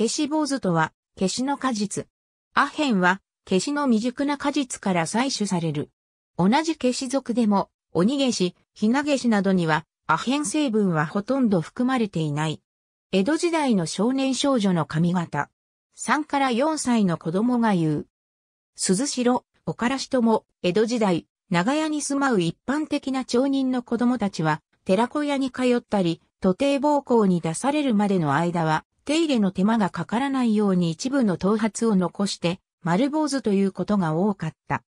消し坊主とは、消しの果実。アヘンは、ケシの未熟な果実から採取される。同じ消し族でも、鬼消し、ひな消しなどには、アヘン成分はほとんど含まれていない。江戸時代の少年少女の髪型。3から4歳の子供が言う。鈴代、おからしとも、江戸時代、長屋に住まう一般的な町人の子供たちは、寺子屋に通ったり、徒弟奉公に出されるまでの間は、手入れの手間がかからないように一部の頭髪を残して丸坊主ということが多かった。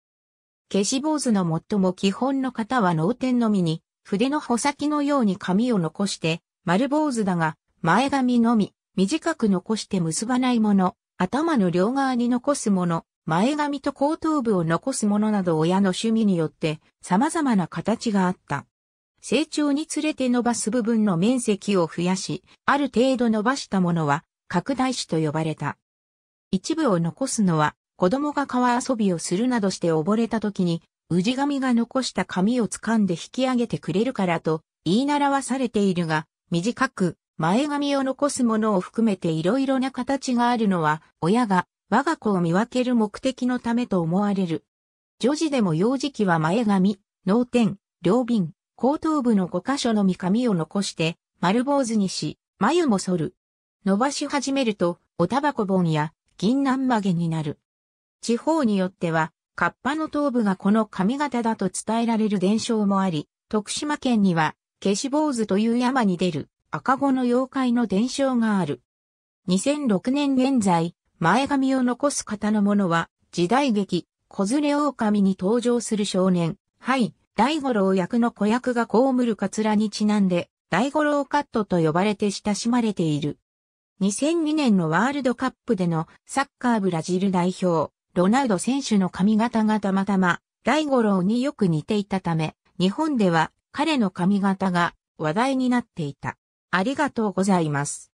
消し坊主の最も基本の方は脳天のみに筆の穂先のように髪を残して丸坊主だが前髪のみ短く残して結ばないもの、頭の両側に残すもの、前髪と後頭部を残すものなど親の趣味によって様々な形があった。成長につれて伸ばす部分の面積を増やし、ある程度伸ばしたものは拡大子と呼ばれた。一部を残すのは子供が川遊びをするなどして溺れた時に、氏神が残した紙を掴んで引き上げてくれるからと言い習わされているが、短く前髪を残すものを含めていろいろな形があるのは、親が我が子を見分ける目的のためと思われる。女児でも幼児期は前髪、脳天、両瓶。後頭部の5箇所のみ髪を残して、丸坊主にし、眉も剃る。伸ばし始めると、おたばこ盆や、銀杏曲げになる。地方によっては、カッパの頭部がこの髪型だと伝えられる伝承もあり、徳島県には、消し坊主という山に出る赤子の妖怪の伝承がある。2006年現在、前髪を残す方のものは、時代劇、小連れ狼に登場する少年、はい、大五郎役の子役がこむるかつらにちなんで、大五郎カットと呼ばれて親しまれている。2002年のワールドカップでのサッカーブラジル代表、ロナウド選手の髪型がたまたま、大五郎によく似ていたため、日本では彼の髪型が話題になっていた。ありがとうございます。